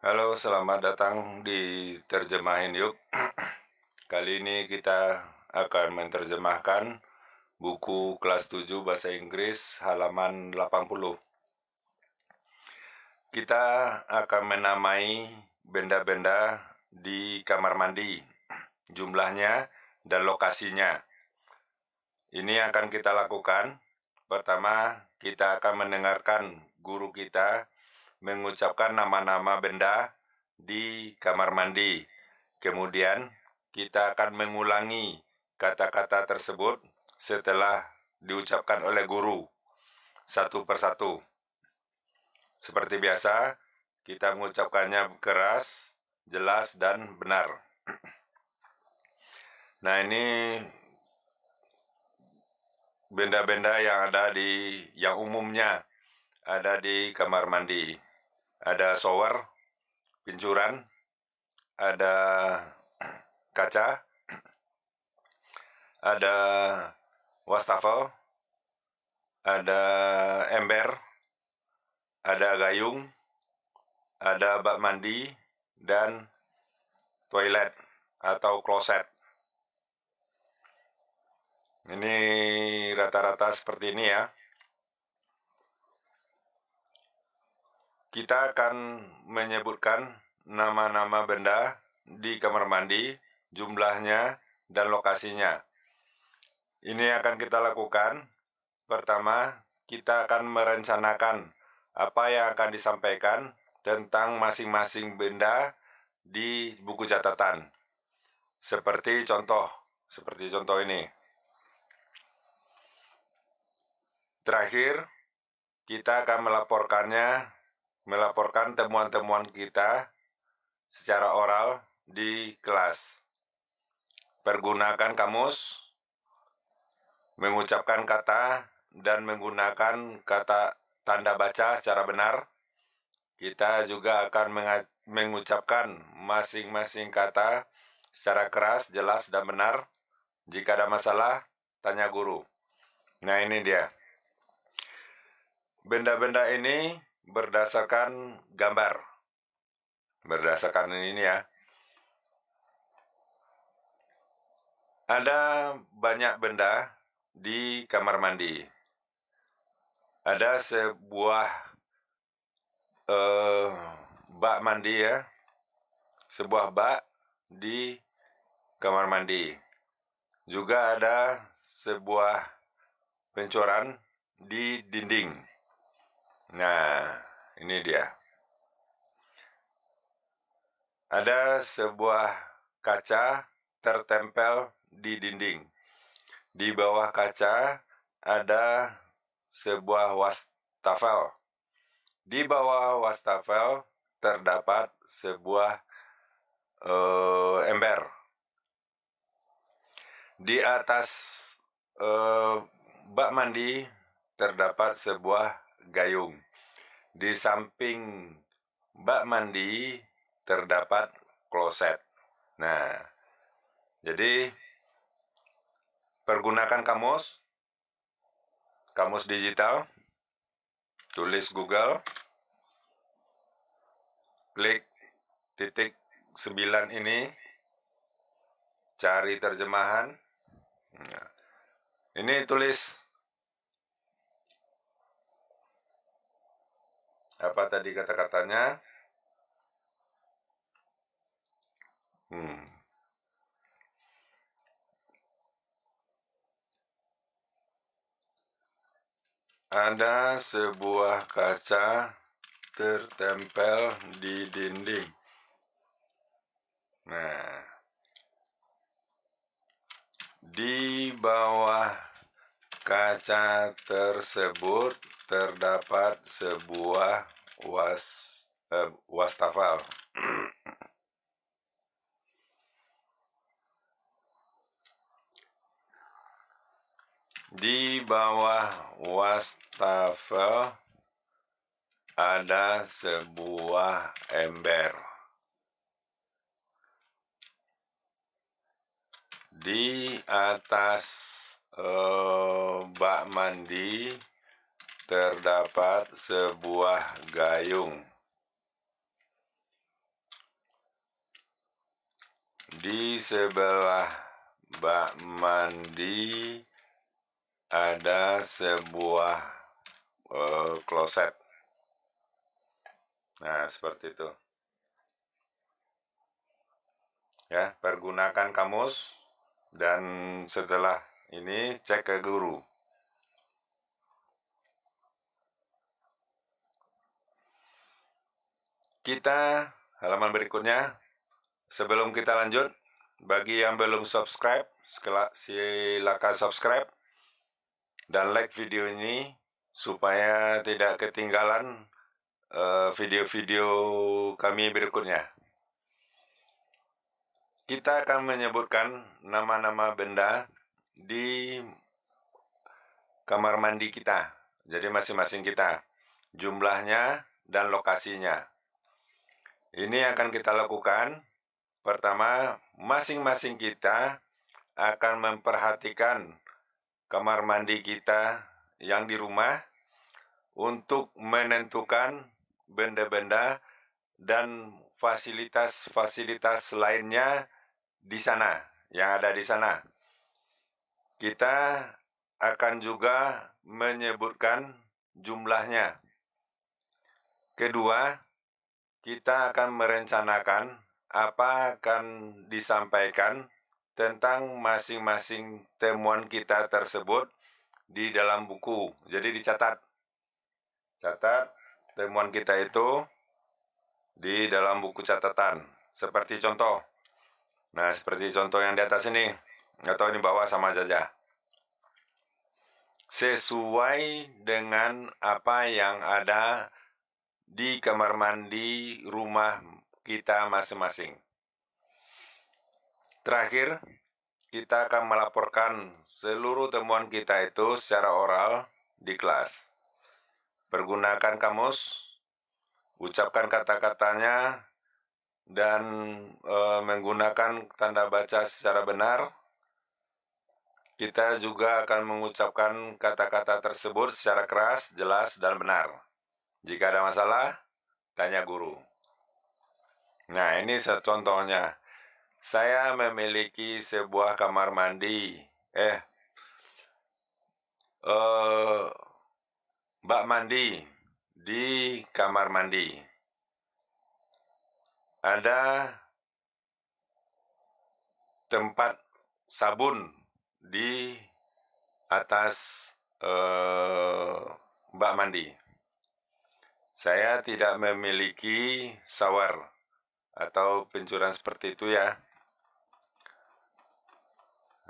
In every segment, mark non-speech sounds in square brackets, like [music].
Halo, selamat datang di Terjemahin Yuk. [clears throat] Kali ini kita akan menerjemahkan buku kelas 7 bahasa Inggris halaman 80. Kita akan menamai benda-benda di kamar mandi, [clears throat] jumlahnya dan lokasinya. Ini akan kita lakukan. Pertama, kita akan mendengarkan guru kita mengucapkan nama-nama benda di kamar mandi. Kemudian, kita akan mengulangi kata-kata tersebut setelah diucapkan oleh guru satu persatu. Seperti biasa, kita mengucapkannya keras, jelas, dan benar. Nah, ini benda-benda yang ada di yang umumnya ada di kamar mandi ada shower, pincuran, ada [clears throat] kaca, [clears throat] ada wastafel, ada ember, ada gayung, ada bak mandi, dan toilet atau kloset. Ini rata-rata seperti ini ya. kita akan menyebutkan nama-nama benda di kamar mandi, jumlahnya, dan lokasinya. Ini akan kita lakukan. Pertama, kita akan merencanakan apa yang akan disampaikan tentang masing-masing benda di buku catatan. Seperti contoh, seperti contoh ini. Terakhir, kita akan melaporkannya melaporkan temuan-temuan kita secara oral di kelas. Pergunakan kamus, mengucapkan kata, dan menggunakan kata tanda baca secara benar. Kita juga akan mengucapkan masing-masing kata secara keras, jelas, dan benar. Jika ada masalah, tanya guru. Nah, ini dia. Benda-benda ini berdasarkan gambar. Berdasarkan ini ya. Ada banyak benda di kamar mandi. Ada sebuah uh, bak mandi ya. Sebuah bak di kamar mandi. Juga ada sebuah pencoran di dinding. Nah, ini dia. Ada sebuah kaca tertempel di dinding. Di bawah kaca ada sebuah wastafel. Di bawah wastafel terdapat sebuah uh, ember. Di atas uh, bak mandi terdapat sebuah gayung. Di samping bak mandi terdapat kloset. Nah, jadi pergunakan kamus, kamus digital, tulis Google, klik titik 9 ini, cari terjemahan. Nah, ini tulis apa tadi kata-katanya? Hmm. Ada sebuah kaca tertempel di dinding. Nah, di bawah kaca tersebut terdapat sebuah was eh, wastafel. [clears throat] Di bawah wastafel ada sebuah ember. Di atas Eh, bak mandi terdapat sebuah gayung. Di sebelah bak mandi ada sebuah eh, kloset. Nah, seperti itu. Ya, pergunakan kamus dan setelah ini cek ke guru. Kita halaman berikutnya. Sebelum kita lanjut, bagi yang belum subscribe, silakan subscribe dan like video ini supaya tidak ketinggalan eh, video-video kami berikutnya. Kita akan menyebutkan nama-nama benda di kamar mandi kita. Jadi masing-masing kita jumlahnya dan lokasinya. Ini akan kita lakukan. Pertama, masing-masing kita akan memperhatikan kamar mandi kita yang di rumah untuk menentukan benda-benda dan fasilitas-fasilitas lainnya di sana, yang ada di sana. Kita akan juga menyebutkan jumlahnya. Kedua, kita akan merencanakan apa akan disampaikan tentang masing-masing temuan kita tersebut di dalam buku. Jadi dicatat. Catat temuan kita itu di dalam buku catatan. Seperti contoh. Nah, seperti contoh yang di atas ini tahu ini bawa sama saja? Sesuai dengan apa yang ada di kamar mandi rumah kita masing-masing. Terakhir, kita akan melaporkan seluruh temuan kita itu secara oral di kelas. Pergunakan kamus, ucapkan kata-katanya, dan e, menggunakan tanda baca secara benar kita juga akan mengucapkan kata-kata tersebut secara keras, jelas, dan benar. Jika ada masalah, tanya guru. Nah, ini contohnya. Saya memiliki sebuah kamar mandi. Eh, eh bak mandi di kamar mandi. Ada tempat sabun di atas uh, bak mandi. Saya tidak memiliki sawar atau pencuran seperti itu ya.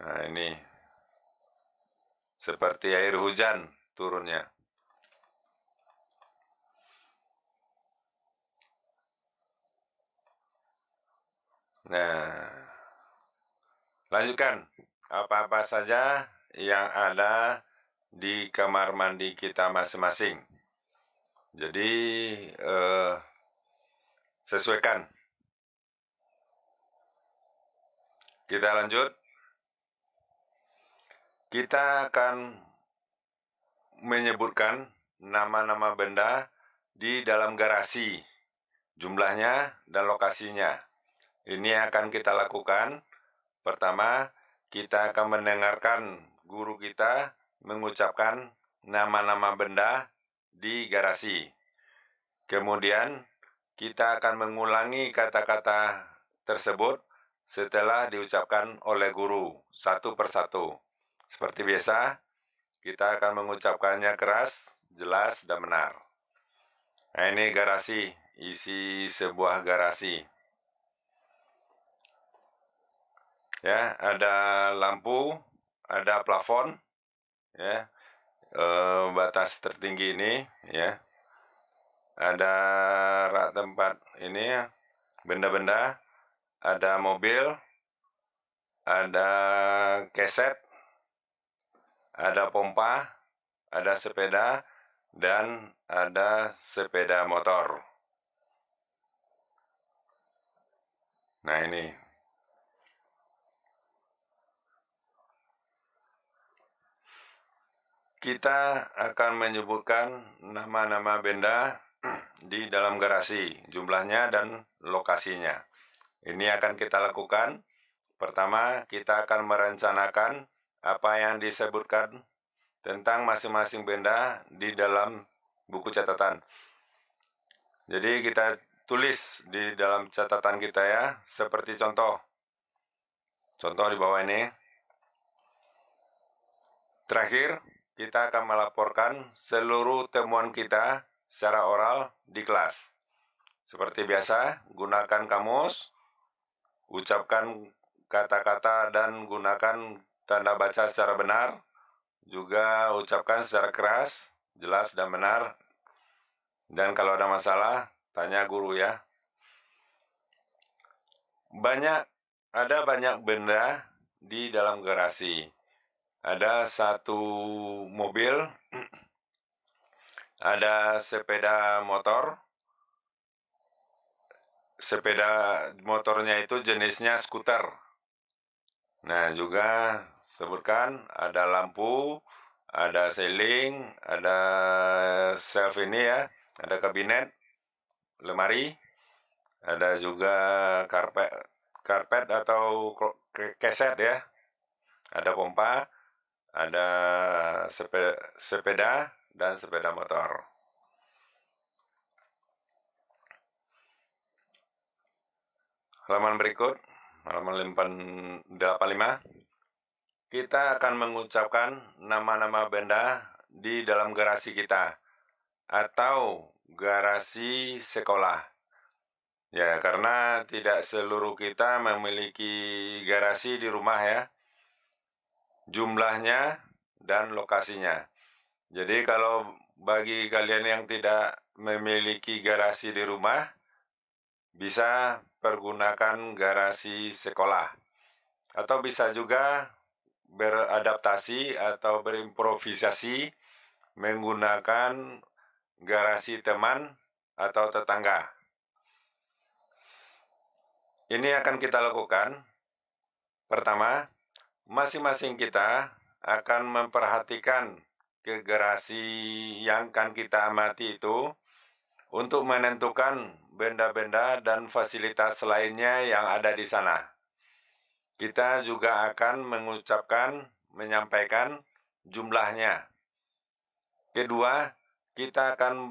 Nah ini seperti air hujan turunnya. Nah, lanjutkan apa-apa saja yang ada di kamar mandi kita masing-masing. Jadi eh, sesuaikan. Kita lanjut. Kita akan menyebutkan nama-nama benda di dalam garasi, jumlahnya dan lokasinya. Ini akan kita lakukan. Pertama, kita akan mendengarkan guru kita mengucapkan nama-nama benda di garasi. Kemudian, kita akan mengulangi kata-kata tersebut setelah diucapkan oleh guru satu persatu. Seperti biasa, kita akan mengucapkannya keras, jelas, dan benar. Nah, ini garasi, isi sebuah garasi. ya ada lampu ada plafon ya e, batas tertinggi ini ya ada rak tempat ini benda-benda ada mobil ada keset ada pompa ada sepeda dan ada sepeda motor nah ini Kita akan menyebutkan nama-nama benda [clears throat] di dalam garasi, jumlahnya dan lokasinya. Ini akan kita lakukan. Pertama, kita akan merencanakan apa yang disebutkan tentang masing-masing benda di dalam buku catatan. Jadi kita tulis di dalam catatan kita ya, seperti contoh. Contoh di bawah ini. Terakhir, kita akan melaporkan seluruh temuan kita secara oral di kelas. Seperti biasa, gunakan kamus, ucapkan kata-kata dan gunakan tanda baca secara benar, juga ucapkan secara keras, jelas dan benar. Dan kalau ada masalah, tanya guru ya. Banyak ada banyak benda di dalam garasi ada satu mobil, ada sepeda motor, sepeda motornya itu jenisnya skuter. Nah juga sebutkan ada lampu, ada ceiling, ada self ini ya, ada kabinet, lemari, ada juga karpet, karpet atau keset ya, ada pompa, ada sepeda, dan sepeda motor. Halaman berikut, halaman 85. Kita akan mengucapkan nama-nama benda di dalam garasi kita atau garasi sekolah. Ya, karena tidak seluruh kita memiliki garasi di rumah ya jumlahnya dan lokasinya. Jadi kalau bagi kalian yang tidak memiliki garasi di rumah, bisa pergunakan garasi sekolah. Atau bisa juga beradaptasi atau berimprovisasi menggunakan garasi teman atau tetangga. Ini akan kita lakukan. Pertama, masing-masing kita akan memperhatikan kegerasi yang akan kita amati itu untuk menentukan benda-benda dan fasilitas lainnya yang ada di sana. Kita juga akan mengucapkan, menyampaikan jumlahnya. Kedua, kita akan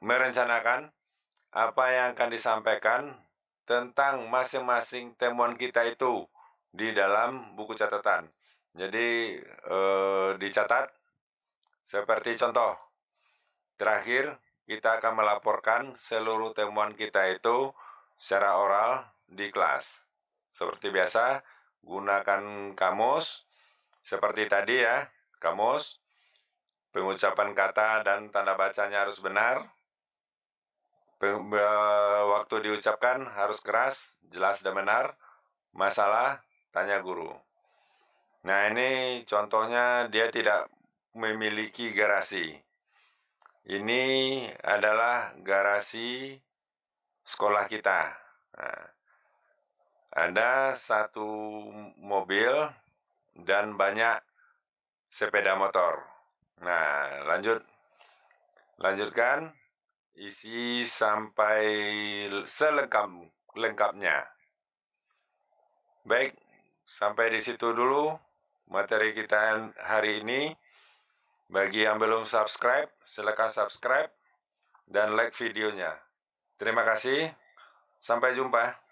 merencanakan apa yang akan disampaikan tentang masing-masing temuan kita itu di dalam buku catatan. Jadi eh, dicatat seperti contoh. Terakhir, kita akan melaporkan seluruh temuan kita itu secara oral di kelas. Seperti biasa, gunakan kamus seperti tadi ya, kamus. Pengucapan kata dan tanda bacanya harus benar. waktu diucapkan harus keras, jelas dan benar. Masalah Tanya guru. Nah ini contohnya dia tidak memiliki garasi. Ini adalah garasi sekolah kita. Nah, ada satu mobil dan banyak sepeda motor. Nah, lanjut. Lanjutkan isi sampai selengkap lengkapnya. Baik, sampai di situ dulu materi kita hari ini. Bagi yang belum subscribe, silakan subscribe dan like videonya. Terima kasih. Sampai jumpa.